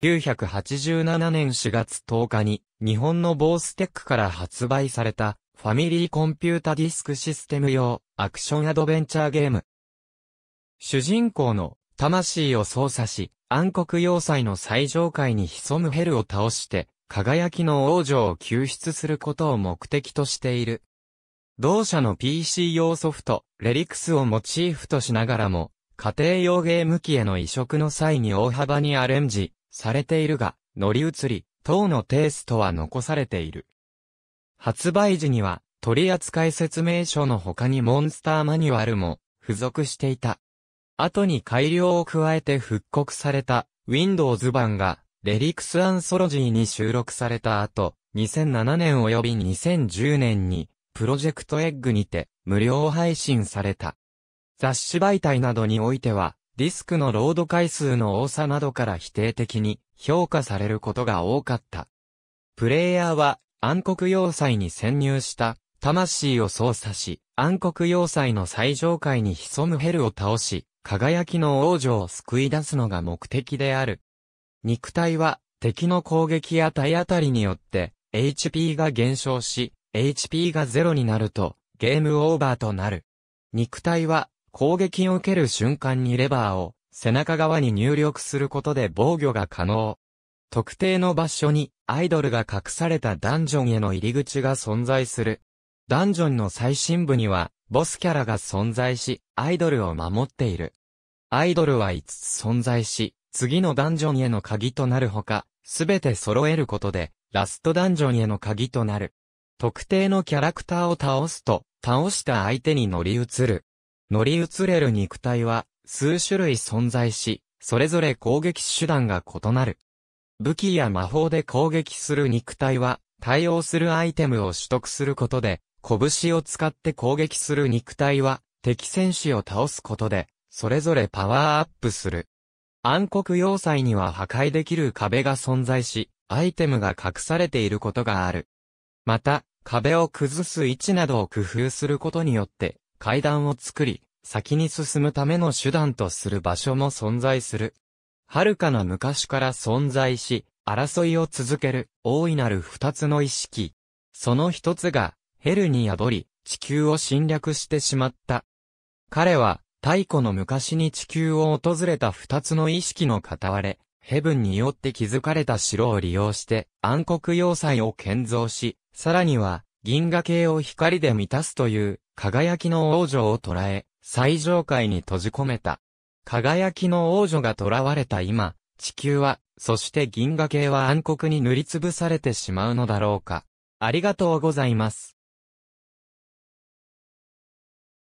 1987年4月10日に日本のボーステックから発売されたファミリーコンピュータディスクシステム用アクションアドベンチャーゲーム。主人公の魂を操作し暗黒要塞の最上階に潜むヘルを倒して輝きの王女を救出することを目的としている。同社の PC 用ソフト、レリクスをモチーフとしながらも、家庭用ゲーム機への移植の際に大幅にアレンジ、されているが、乗り移り、等のテイストは残されている。発売時には、取扱説明書の他にモンスターマニュアルも付属していた。後に改良を加えて復刻された Windows 版がレリクスアンソロジーに収録された後、2007年及び2010年にプロジェクトエッグにて無料配信された。雑誌媒体などにおいてはディスクのロード回数の多さなどから否定的に評価されることが多かった。プレイヤーは暗黒要塞に潜入した魂を操作し、暗黒要塞の最上階に潜むヘルを倒し、輝きの王女を救い出すのが目的である。肉体は敵の攻撃や体当たりによって HP が減少し、HP がゼロになるとゲームオーバーとなる。肉体は攻撃を受ける瞬間にレバーを背中側に入力することで防御が可能。特定の場所にアイドルが隠されたダンジョンへの入り口が存在する。ダンジョンの最深部にはボスキャラが存在し、アイドルを守っている。アイドルは5つ存在し、次のダンジョンへの鍵となるほか、すべて揃えることで、ラストダンジョンへの鍵となる。特定のキャラクターを倒すと、倒した相手に乗り移る。乗り移れる肉体は数種類存在し、それぞれ攻撃手段が異なる。武器や魔法で攻撃する肉体は、対応するアイテムを取得することで、拳を使って攻撃する肉体は、敵戦士を倒すことで、それぞれパワーアップする。暗黒要塞には破壊できる壁が存在し、アイテムが隠されていることがある。また、壁を崩す位置などを工夫することによって、階段を作り、先に進むための手段とする場所も存在する。遥かな昔から存在し、争いを続ける、大いなる二つの意識。その一つが、ヘルに宿り、地球を侵略してしまった。彼は、太古の昔に地球を訪れた二つの意識の片割れ、ヘブンによって築かれた城を利用して、暗黒要塞を建造し、さらには、銀河系を光で満たすという、輝きの王女を捉え、最上階に閉じ込めた。輝きの王女が囚われた今、地球は、そして銀河系は暗黒に塗りつぶされてしまうのだろうか。ありがとうございます。